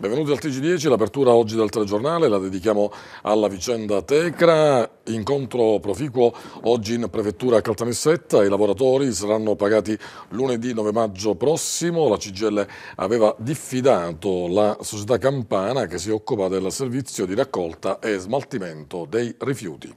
Benvenuti al TG10, l'apertura oggi del telegiornale la dedichiamo alla vicenda Tecra, incontro proficuo oggi in prefettura a Caltanissetta, i lavoratori saranno pagati lunedì 9 maggio prossimo, la CGL aveva diffidato la società Campana che si occupa del servizio di raccolta e smaltimento dei rifiuti.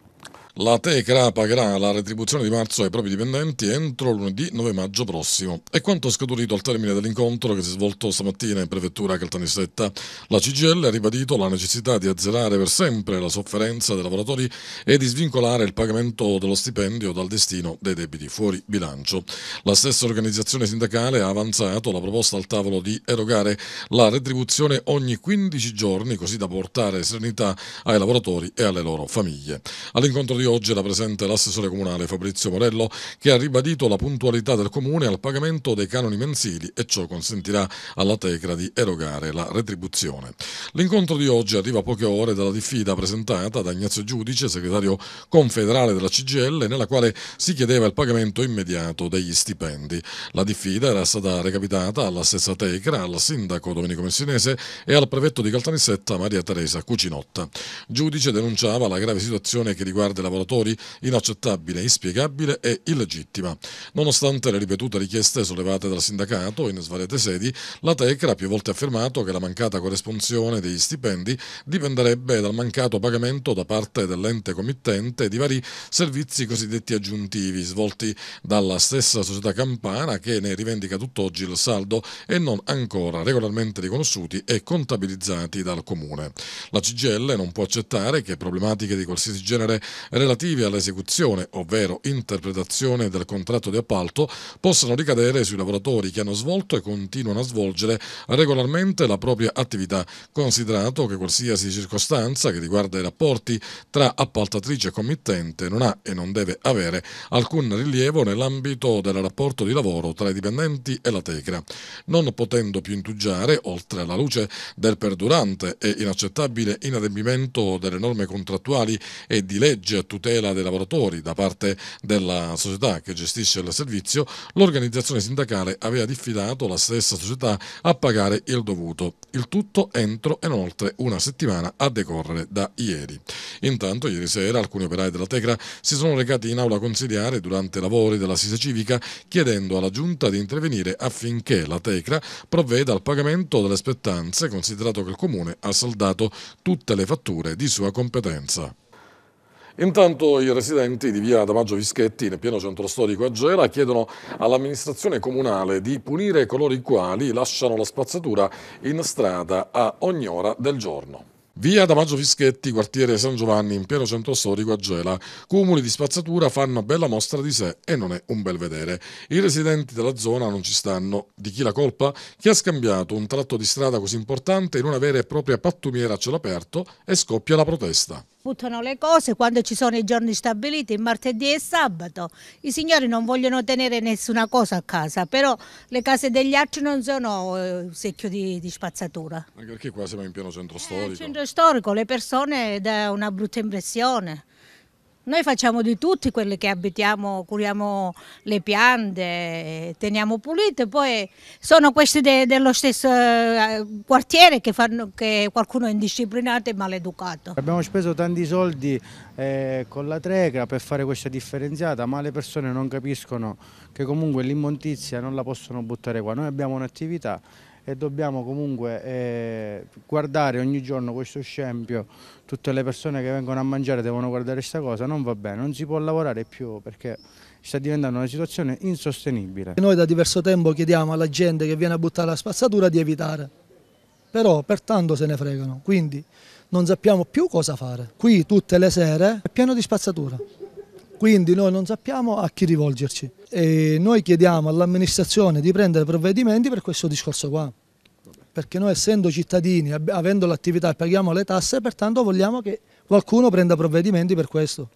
La TECRA pagherà la retribuzione di marzo ai propri dipendenti entro lunedì 9 maggio prossimo. E quanto scaturito al termine dell'incontro che si è svolto stamattina in prefettura Caltanissetta. La CGL ha ribadito la necessità di azzerare per sempre la sofferenza dei lavoratori e di svincolare il pagamento dello stipendio dal destino dei debiti fuori bilancio. La stessa organizzazione sindacale ha avanzato la proposta al tavolo di erogare la retribuzione ogni 15 giorni così da portare serenità ai lavoratori e alle loro famiglie. All'incontro di oggi era presente l'assessore comunale Fabrizio Morello che ha ribadito la puntualità del comune al pagamento dei canoni mensili e ciò consentirà alla Tecra di erogare la retribuzione. L'incontro di oggi arriva a poche ore dalla diffida presentata da Ignazio Giudice, segretario confederale della CGL, nella quale si chiedeva il pagamento immediato degli stipendi. La diffida era stata recapitata alla stessa Tecra, al sindaco Domenico Messinese e al prefetto di Caltanissetta Maria Teresa Cucinotta. Giudice denunciava la grave situazione che riguarda la lavoratori inaccettabile, inspiegabile e illegittima. Nonostante le ripetute richieste sollevate dal sindacato in svariate sedi, la Tecra ha più volte affermato che la mancata corresponsione degli stipendi dipenderebbe dal mancato pagamento da parte dell'ente committente di vari servizi cosiddetti aggiuntivi svolti dalla stessa società campana che ne rivendica tutt'oggi il saldo e non ancora regolarmente riconosciuti e contabilizzati dal comune. La CGL non può accettare che problematiche di qualsiasi genere relative all'esecuzione, ovvero interpretazione del contratto di appalto, possano ricadere sui lavoratori che hanno svolto e continuano a svolgere regolarmente la propria attività, considerato che qualsiasi circostanza che riguarda i rapporti tra appaltatrice e committente non ha e non deve avere alcun rilievo nell'ambito del rapporto di lavoro tra i dipendenti e la Tecra, non potendo più intuggiare, oltre alla luce del perdurante e inaccettabile inadempimento delle norme contrattuali e di legge tutela dei lavoratori da parte della società che gestisce il servizio, l'organizzazione sindacale aveva diffidato la stessa società a pagare il dovuto, il tutto entro e non oltre una settimana a decorrere da ieri. Intanto ieri sera alcuni operai della Tecra si sono recati in aula consiliare durante i lavori della Sisa Civica chiedendo alla Giunta di intervenire affinché la Tecra provveda al pagamento delle spettanze considerato che il Comune ha saldato tutte le fatture di sua competenza. Intanto i residenti di via Damagio Vischetti, nel pieno centro storico a Gela, chiedono all'amministrazione comunale di punire coloro i quali lasciano la spazzatura in strada a ogni ora del giorno. Via Damaggio Fischetti, quartiere San Giovanni, in pieno centro storico a Gela. Cumuli di spazzatura fanno bella mostra di sé e non è un bel vedere. I residenti della zona non ci stanno. Di chi la colpa? Chi ha scambiato un tratto di strada così importante in una vera e propria pattumiera a cielo aperto e scoppia la protesta buttano le cose quando ci sono i giorni stabiliti, martedì e sabato. I signori non vogliono tenere nessuna cosa a casa, però le case degli altri non sono un eh, secchio di, di spazzatura. Anche perché qua siamo in pieno centro eh, storico. Eh, centro storico, le persone dà una brutta impressione. Noi facciamo di tutti quelli che abitiamo, curiamo le piante, teniamo pulite, poi sono questi de, dello stesso eh, quartiere che, fanno, che qualcuno è indisciplinato e maleducato. Abbiamo speso tanti soldi eh, con la Treca per fare questa differenziata, ma le persone non capiscono che comunque l'immondizia non la possono buttare qua. Noi abbiamo un'attività e dobbiamo comunque eh, guardare ogni giorno questo scempio, tutte le persone che vengono a mangiare devono guardare questa cosa, non va bene, non si può lavorare più perché sta diventando una situazione insostenibile. Noi da diverso tempo chiediamo alla gente che viene a buttare la spazzatura di evitare, però pertanto se ne fregano, quindi non sappiamo più cosa fare. Qui tutte le sere è pieno di spazzatura quindi noi non sappiamo a chi rivolgerci e noi chiediamo all'amministrazione di prendere provvedimenti per questo discorso qua perché noi essendo cittadini, avendo l'attività e paghiamo le tasse, pertanto vogliamo che qualcuno prenda provvedimenti per questo.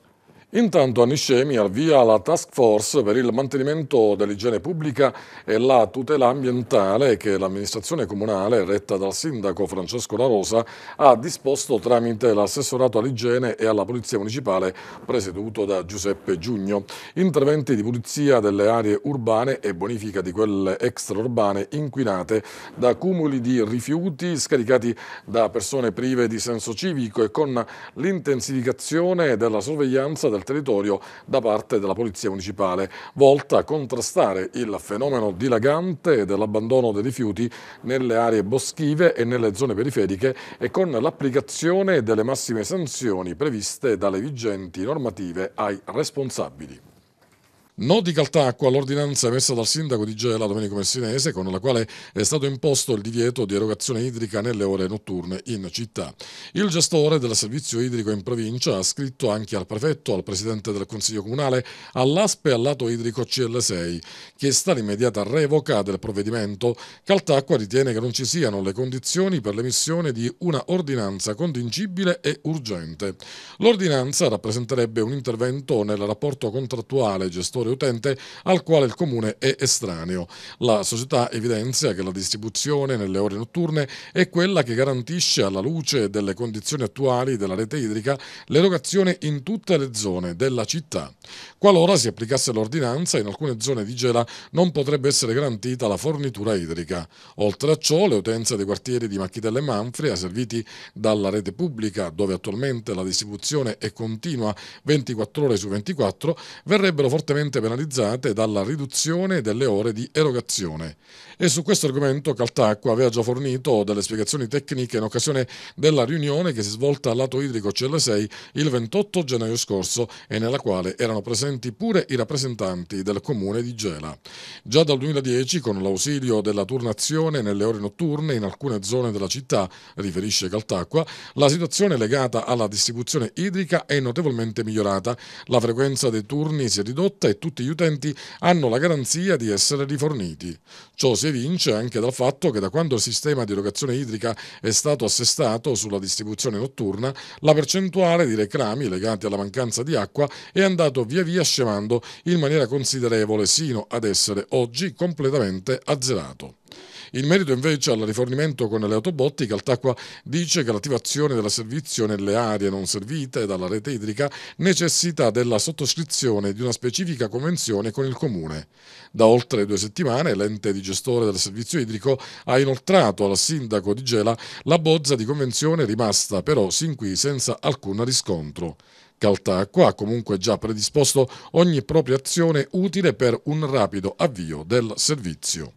Intanto a Niscemi avvia la task force per il mantenimento dell'igiene pubblica e la tutela ambientale che l'amministrazione comunale, retta dal sindaco Francesco La Rosa, ha disposto tramite l'assessorato all'igiene e alla polizia municipale presieduto da Giuseppe Giugno. Interventi di pulizia delle aree urbane e bonifica di quelle extraurbane inquinate da cumuli di rifiuti scaricati da persone prive di senso civico e con l'intensificazione della sorveglianza del del territorio da parte della Polizia Municipale, volta a contrastare il fenomeno dilagante dell'abbandono dei rifiuti nelle aree boschive e nelle zone periferiche e con l'applicazione delle massime sanzioni previste dalle vigenti normative ai responsabili. No di Caltacqua all'ordinanza emessa dal sindaco di Gela, Domenico Messinese, con la quale è stato imposto il divieto di erogazione idrica nelle ore notturne in città. Il gestore del servizio idrico in provincia ha scritto anche al prefetto, al presidente del Consiglio Comunale, all'ASPE e al lato Idrico CL6, chiesta l'immediata revoca del provvedimento. Caltacqua ritiene che non ci siano le condizioni per l'emissione di una ordinanza contingibile e urgente. L'ordinanza rappresenterebbe un intervento nel rapporto contrattuale gestore lavoratore utente al quale il comune è estraneo. La società evidenzia che la distribuzione nelle ore notturne è quella che garantisce alla luce delle condizioni attuali della rete idrica l'erogazione in tutte le zone della città. Qualora si applicasse l'ordinanza, in alcune zone di Gela non potrebbe essere garantita la fornitura idrica. Oltre a ciò, le utenze dei quartieri di Macchitelle e Manfria, serviti dalla rete pubblica, dove attualmente la distribuzione è continua 24 ore su 24, verrebbero fortemente duramente penalizzate dalla riduzione delle ore di erogazione. E su questo argomento Caltacqua aveva già fornito delle spiegazioni tecniche in occasione della riunione che si è svolta al lato idrico CL6 il 28 gennaio scorso e nella quale erano presenti pure i rappresentanti del comune di Gela. Già dal 2010, con l'ausilio della turnazione nelle ore notturne in alcune zone della città, riferisce Caltacqua, la situazione legata alla distribuzione idrica è notevolmente migliorata. La frequenza dei turni si è ridotta e tutti tutti gli utenti hanno la garanzia di essere riforniti. Ciò si evince anche dal fatto che da quando il sistema di erogazione idrica è stato assestato sulla distribuzione notturna, la percentuale di reclami legati alla mancanza di acqua è andato via via scemando in maniera considerevole sino ad essere oggi completamente azzerato. In merito invece al rifornimento con le autobotti, Caltacqua dice che l'attivazione del servizio nelle aree non servite dalla rete idrica necessita della sottoscrizione di una specifica convenzione con il Comune. Da oltre due settimane l'ente di gestore del servizio idrico ha inoltrato al sindaco di Gela la bozza di convenzione rimasta però sin qui senza alcun riscontro. Caltacqua ha comunque già predisposto ogni propria azione utile per un rapido avvio del servizio.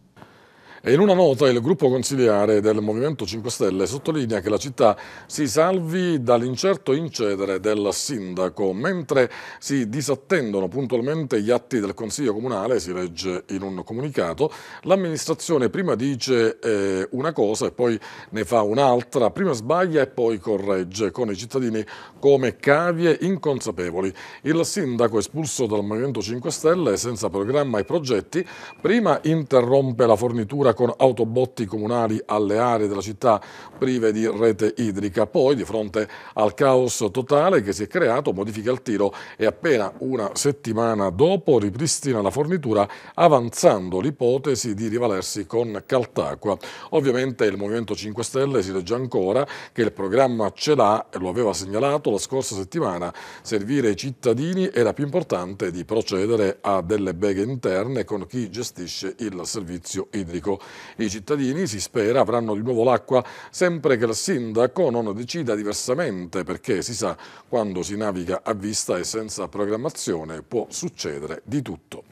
E in una nota il gruppo consigliare del Movimento 5 Stelle sottolinea che la città si salvi dall'incerto incedere del sindaco, mentre si disattendono puntualmente gli atti del Consiglio Comunale, si legge in un comunicato, l'amministrazione prima dice eh, una cosa e poi ne fa un'altra, prima sbaglia e poi corregge, con i cittadini come cavie inconsapevoli. Il sindaco espulso dal Movimento 5 Stelle senza programma e progetti, prima interrompe la fornitura guerra con autobotti comunali alle aree della città prive di rete idrica. Poi, di fronte al caos totale che si è creato, modifica il tiro e appena una settimana dopo ripristina la fornitura avanzando l'ipotesi di rivalersi con Caltacqua. Ovviamente il Movimento 5 Stelle si legge ancora che il programma ce l'ha e lo aveva segnalato la scorsa settimana. Servire i cittadini era più importante di procedere a delle beghe interne con chi gestisce il servizio idrico. I cittadini, si spera, avranno di nuovo l'acqua sempre che il sindaco non decida diversamente perché si sa quando si naviga a vista e senza programmazione può succedere di tutto.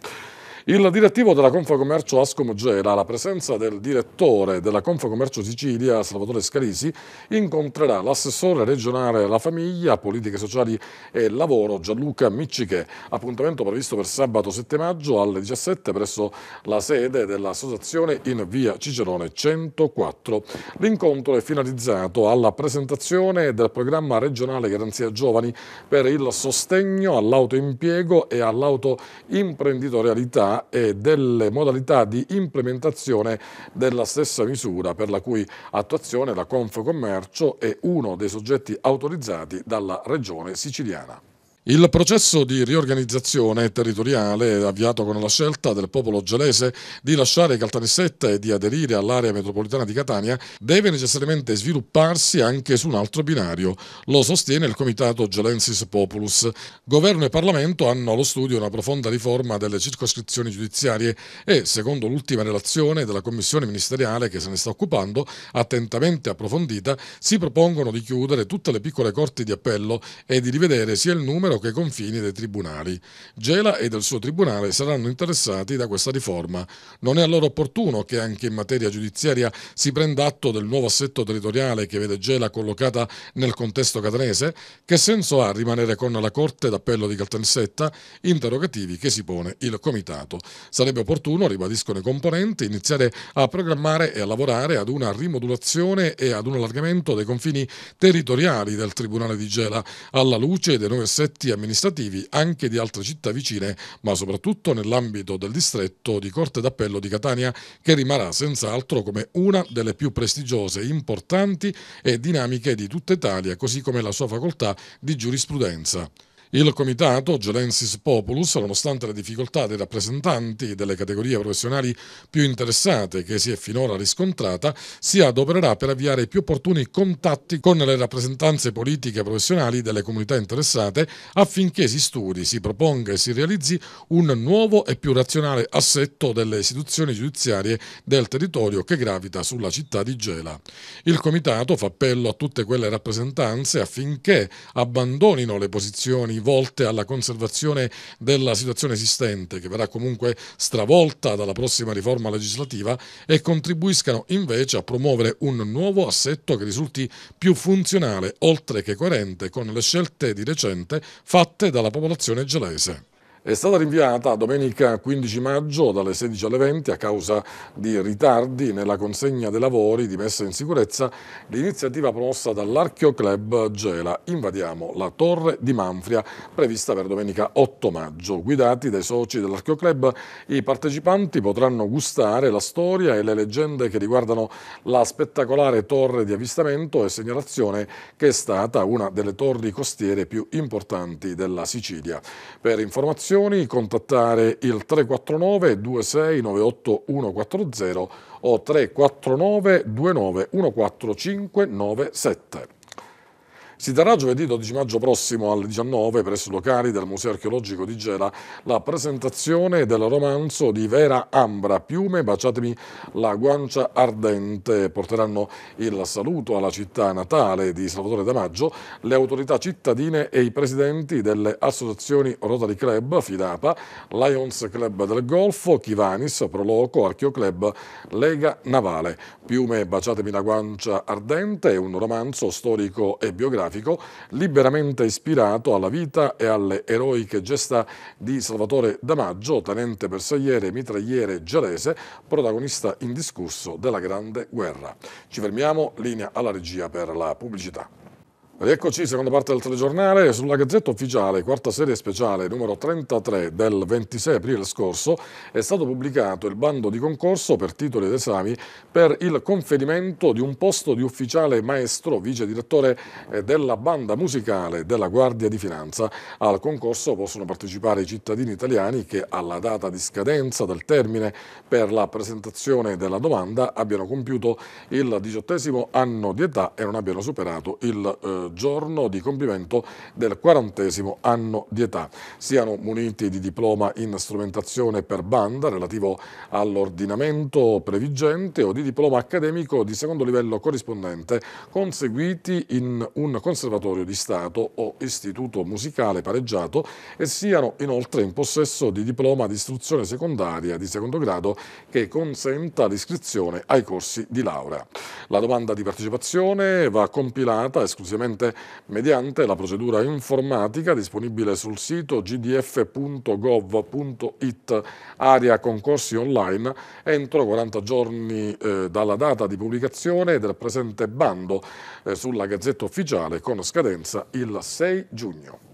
Il direttivo della Confacommercio Ascom Gela, alla presenza del direttore della Confacommercio Sicilia, Salvatore Scalisi, incontrerà l'assessore regionale alla famiglia, politiche sociali e lavoro Gianluca Micciche. Appuntamento previsto per sabato 7 maggio alle 17 presso la sede dell'associazione in via Cicerone 104. L'incontro è finalizzato alla presentazione del programma regionale Garanzia Giovani per il sostegno all'autoimpiego e all'autoimprenditorialità e delle modalità di implementazione della stessa misura per la cui attuazione la Confcommercio è uno dei soggetti autorizzati dalla Regione siciliana. Il processo di riorganizzazione territoriale avviato con la scelta del popolo gelese di lasciare Caltanissetta e di aderire all'area metropolitana di Catania deve necessariamente svilupparsi anche su un altro binario. Lo sostiene il Comitato Gelensis Populus. Governo e Parlamento hanno allo studio una profonda riforma delle circoscrizioni giudiziarie e, secondo l'ultima relazione della Commissione ministeriale che se ne sta occupando, attentamente approfondita, si propongono di chiudere tutte le piccole corti di appello e di rivedere sia il numero che i confini dei tribunali. Gela e del suo tribunale saranno interessati da questa riforma. Non è allora opportuno che anche in materia giudiziaria si prenda atto del nuovo assetto territoriale che vede Gela collocata nel contesto catanese? Che senso ha rimanere con la Corte d'Appello di Caltanissetta? Interrogativi che si pone il Comitato. Sarebbe opportuno, ribadiscono i componenti, iniziare a programmare e a lavorare ad una rimodulazione e ad un allargamento dei confini territoriali del Tribunale di Gela alla luce dei nuovi assetti enti amministrativi anche di altre città vicine, ma soprattutto nell'ambito del distretto di Corte d'Appello di Catania, che rimarrà senz'altro come una delle più prestigiose, importanti e dinamiche di tutta Italia, così come la sua facoltà di giurisprudenza. Il comitato Gelensis Populus, nonostante le difficoltà dei rappresentanti delle categorie professionali più interessate che si è finora riscontrata, si adopererà per avviare i più opportuni contatti con le rappresentanze politiche e professionali delle comunità interessate affinché si studi, si proponga e si realizzi un nuovo e più razionale assetto delle istituzioni giudiziarie del territorio che gravita sulla città di Gela. Il comitato fa appello a tutte quelle rappresentanze affinché abbandonino le posizioni volte alla conservazione della situazione esistente, che verrà comunque stravolta dalla prossima riforma legislativa, e contribuiscano invece a promuovere un nuovo assetto che risulti più funzionale, oltre che coerente con le scelte di recente fatte dalla popolazione gelese è stata rinviata a domenica 15 maggio dalle 16 alle 20 a causa di ritardi nella consegna dei lavori di messa in sicurezza l'iniziativa promossa dall'Archeo Club Gela Invadiamo la Torre di Manfria prevista per domenica 8 maggio. Guidati dai soci dell'Archeo Club i partecipanti potranno gustare la storia e le leggende che riguardano la spettacolare torre di avvistamento e segnalazione che è stata una delle torri costiere più importanti della Sicilia. Per informazioni informazioni contattare il 349 2698 140 o 349 29 14 si terrà giovedì 12 maggio prossimo alle 19 presso i locali del Museo Archeologico di Gela la presentazione del romanzo di Vera Ambra, Piume, baciatemi la guancia ardente. Porteranno il saluto alla città natale di Salvatore Damaggio, le autorità cittadine e i presidenti delle associazioni Rotary Club, Fidapa, Lions Club del Golfo, Chivanis, Proloco, Archeo Club, Lega Navale. Piume, baciatemi la guancia ardente è un romanzo storico e biografico cinematografico liberamente ispirato alla vita e alle eroiche gesta di Salvatore Damaggio, tenente bersagliere, mitragliere gelese, protagonista indiscusso della Grande Guerra. Ci fermiamo, linea alla regia per la pubblicità. Rieccoci, seconda parte del telegiornale, sulla Gazzetta Ufficiale, quarta serie speciale, numero 33 del 26 aprile scorso, è stato pubblicato il bando di concorso per titoli ed esami per il conferimento di un posto di ufficiale maestro, vice direttore eh, della banda musicale della Guardia di Finanza. Al concorso possono partecipare i cittadini italiani che alla data di scadenza del termine per la presentazione della domanda abbiano compiuto il diciottesimo anno di età e non abbiano superato il eh, giorno di compimento del quarantesimo anno di età. Siano muniti di diploma in strumentazione per banda relativo all'ordinamento previgente o di diploma accademico di secondo livello corrispondente conseguiti in un conservatorio di Stato o istituto musicale pareggiato e siano inoltre in possesso di diploma di istruzione secondaria di secondo grado che consenta l'iscrizione ai corsi di laurea. La domanda di partecipazione va compilata esclusivamente cliente mediante la procedura informatica disponibile sul sito gdf.gov.it area concorsi online entro 40 giorni eh, dalla data di pubblicazione del presente bando eh, sulla Gazzetta Ufficiale con scadenza il 6 giugno.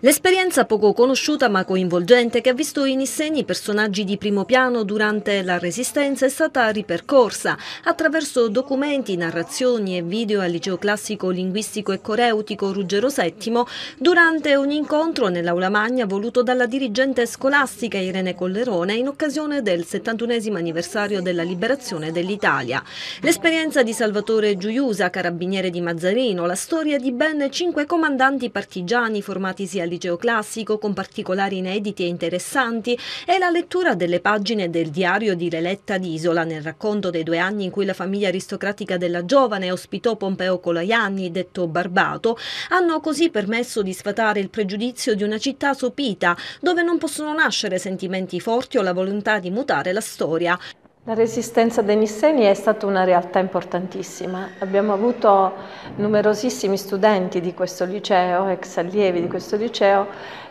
L'esperienza poco conosciuta ma coinvolgente che ha visto in Issegni personaggi di primo piano durante la Resistenza è stata ripercorsa attraverso documenti, narrazioni e video al liceo classico linguistico e coreutico Ruggero VII durante un incontro nell'aula magna voluto dalla dirigente scolastica Irene Collerone in occasione del 71 anniversario della liberazione dell'Italia. L'esperienza di Salvatore Giuliusa, carabiniere di Mazzarino, la storia di ben cinque comandanti partigiani formati poesia al liceo classico con particolari inediti e interessanti e la lettura delle pagine del diario di Leletta d'Isola nel racconto dei due anni in cui la famiglia aristocratica della giovane ospitò Pompeo Colaianni, detto Barbato, hanno così permesso di sfatare il pregiudizio di una città sopita dove non possono nascere sentimenti forti o la volontà di mutare la storia. La resistenza dei Nisseni è stata una realtà importantissima. Abbiamo avuto numerosissimi studenti di questo liceo, ex allievi di questo liceo,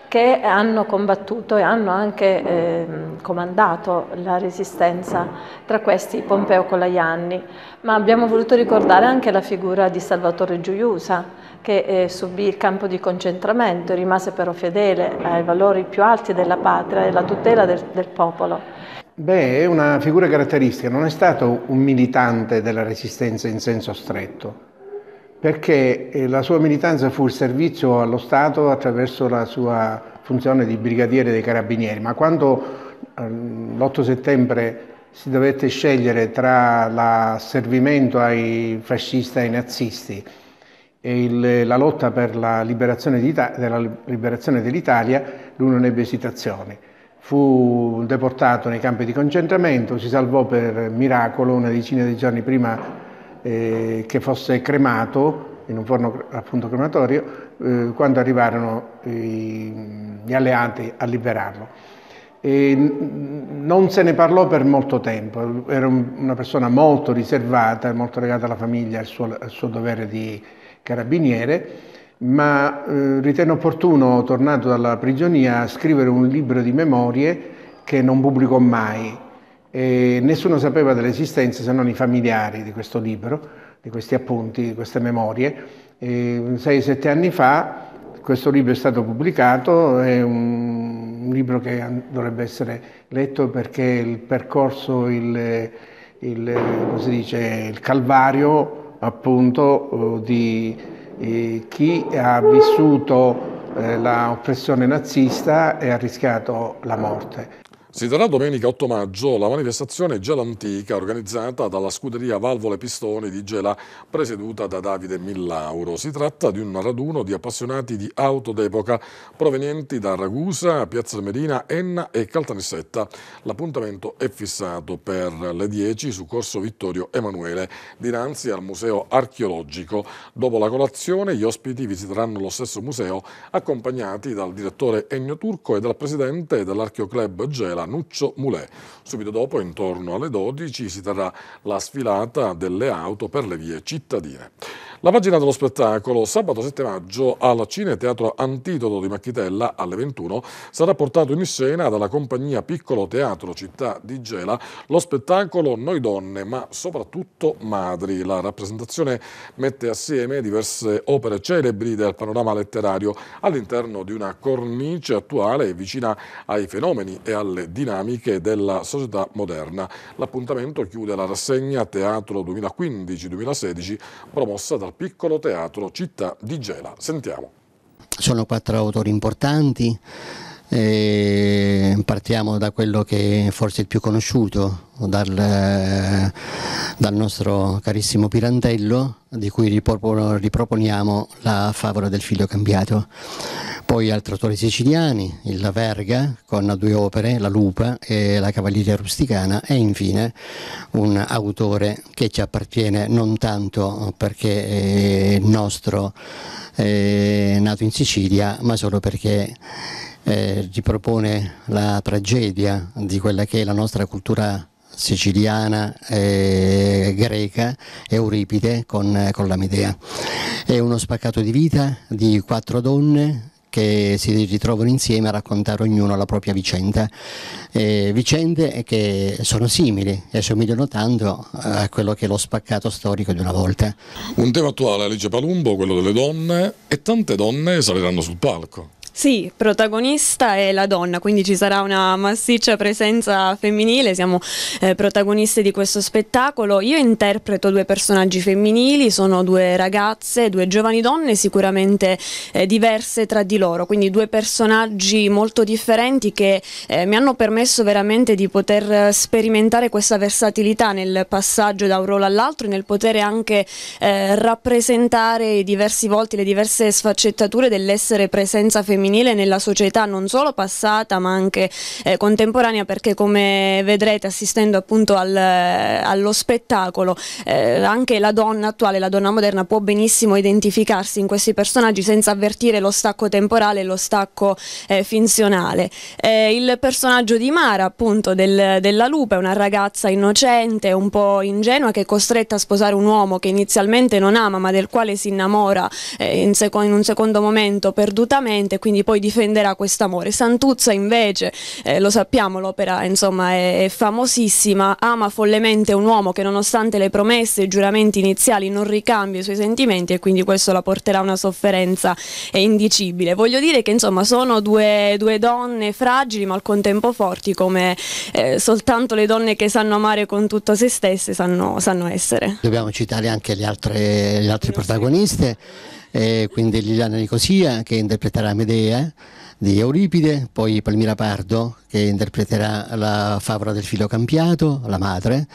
che hanno combattuto e hanno anche eh, comandato la resistenza, tra questi Pompeo Colaianni. Ma abbiamo voluto ricordare anche la figura di Salvatore Giuliusa, che eh, subì il campo di concentramento, e rimase però fedele ai valori più alti della patria e alla tutela del, del popolo. Beh, è una figura caratteristica, non è stato un militante della resistenza in senso stretto, perché eh, la sua militanza fu il servizio allo Stato attraverso la sua funzione di brigadiere dei carabinieri, ma quando ehm, l'8 settembre si dovette scegliere tra l'asservimento ai fascisti e ai nazisti e il, la lotta per la liberazione dell'Italia, lui non ebbe esitazioni. Fu deportato nei campi di concentramento, si salvò per miracolo una decina di giorni prima eh, che fosse cremato in un forno appunto crematorio eh, quando arrivarono gli alleati a liberarlo. E non se ne parlò per molto tempo, era una persona molto riservata, molto legata alla famiglia, al suo, al suo dovere di carabiniere ma eh, ritengo opportuno, tornato dalla prigionia, scrivere un libro di memorie che non pubblicò mai. E nessuno sapeva dell'esistenza se non i familiari di questo libro, di questi appunti, di queste memorie. 6-7 anni fa questo libro è stato pubblicato, è un, libro che dovrebbe essere letto perché il percorso, il, il, dice, il calvario appunto eh, di chi ha vissuto eh, l'oppressione nazista ha rischiato la morte. Si terrà domenica 8 maggio la manifestazione Gela Antica organizzata dalla scuderia Valvole Pistoni di Gela presieduta da Davide Millauro. Si tratta di un raduno di appassionati di auto d'epoca provenienti da Ragusa, Piazza Merina, Enna e Caltanissetta. L'appuntamento è fissato per le 10 su Corso Vittorio Emanuele dinanzi al Museo Archeologico. Dopo la colazione gli ospiti visiteranno lo stesso museo accompagnati dal direttore Ennio Turco e dal presidente dell'Archeoclub Gela Nuccio Mulè. Subito dopo, intorno alle 12, si terrà la sfilata delle auto per le vie cittadine. La pagina dello spettacolo, sabato 7 maggio al Cine Teatro Antidoto di Macchitella alle 21, sarà portato in scena dalla compagnia Piccolo Teatro Città di Gela lo spettacolo Noi donne, ma soprattutto madri. La rappresentazione mette assieme diverse opere celebri del panorama letterario all'interno di una cornice attuale e vicina ai fenomeni e alle dinamiche della società moderna. L'appuntamento chiude la rassegna Teatro 2015-2016 promossa dal al piccolo teatro Città di Gela. Sentiamo. Sono quattro autori importanti, e partiamo da quello che è forse è il più conosciuto, dal, dal nostro carissimo Pirandello, di cui riproponiamo la favola del figlio cambiato. Poi altri autori siciliani, il La Verga con due opere, La Lupa e La Cavalleria Rusticana e infine un autore che ci appartiene non tanto perché è nostro, è nato in Sicilia, ma solo perché eh, ripropone la tragedia di quella che è la nostra cultura siciliana, eh, greca, Euripide con, con l'Amidea. È uno spaccato di vita di quattro donne che si ritrovano insieme a raccontare ognuno la propria vicenda, eh, vicende che sono simili e somigliano tanto a quello che è lo spaccato storico di una volta. Un tema attuale, Alice Palumbo, quello delle donne, e tante donne saliranno sul palco. Sì, protagonista è la donna, quindi ci sarà una massiccia presenza femminile, siamo eh, protagoniste di questo spettacolo. Io interpreto due personaggi femminili, sono due ragazze, due giovani donne sicuramente eh, diverse tra di loro, quindi due personaggi molto differenti che eh, mi hanno permesso veramente di poter eh, sperimentare questa versatilità nel passaggio da un ruolo all'altro e nel poter anche eh, rappresentare i diversi volti, le diverse sfaccettature dell'essere presenza femminile femminile nella società non solo passata ma anche eh, contemporanea perché come vedrete assistendo appunto al, eh, allo spettacolo eh, anche la donna attuale, la donna moderna può benissimo identificarsi in questi personaggi senza avvertire lo stacco temporale e lo stacco eh, finzionale. Eh, il personaggio di Mara appunto del, della Lupe, una ragazza innocente, un po' ingenua che è costretta a sposare un uomo che inizialmente non ama ma del quale si innamora eh, in, in un secondo momento perdutamente, quindi poi difenderà quest'amore. Santuzza invece, eh, lo sappiamo, l'opera insomma è, è famosissima, ama follemente un uomo che nonostante le promesse e i giuramenti iniziali non ricambia i suoi sentimenti e quindi questo la porterà a una sofferenza eh, indicibile. Voglio dire che insomma sono due, due donne fragili ma al contempo forti come eh, soltanto le donne che sanno amare con tutto se stesse sanno, sanno essere. Dobbiamo citare anche le altre, le altre protagoniste eh, quindi Liliana Nicosia che interpreterà Medea di Euripide, poi Palmira Pardo che interpreterà la favola del filo campiato, la madre,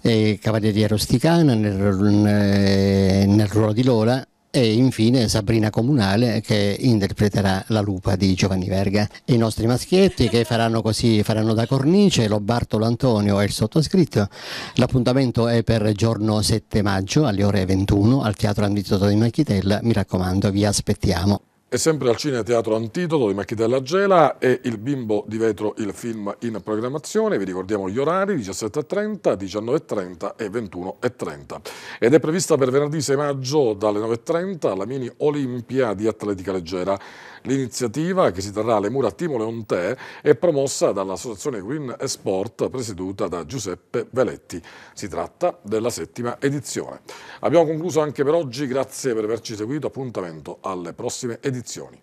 e Cavalieriera Osticana nel, nel ruolo di Lola e infine Sabrina Comunale che interpreterà la lupa di Giovanni Verga. I nostri maschietti che faranno così, faranno da cornice, Lobartolo Antonio e il sottoscritto. L'appuntamento è per giorno 7 maggio alle ore 21 al Teatro Antitoto di Marchitella, mi raccomando vi aspettiamo. È sempre al Cine Teatro Antidoto di Macchitella Gela e Il bimbo di vetro, il film in programmazione. Vi ricordiamo gli orari 17.30, 19.30 e 21.30. Ed è prevista per venerdì 6 maggio dalle 9.30 la mini Olimpia di atletica leggera. L'iniziativa, che si terrà alle mura a Timo Leontè, è promossa dall'associazione Green Sport presieduta da Giuseppe Veletti. Si tratta della settima edizione. Abbiamo concluso anche per oggi, grazie per averci seguito, appuntamento alle prossime edizioni.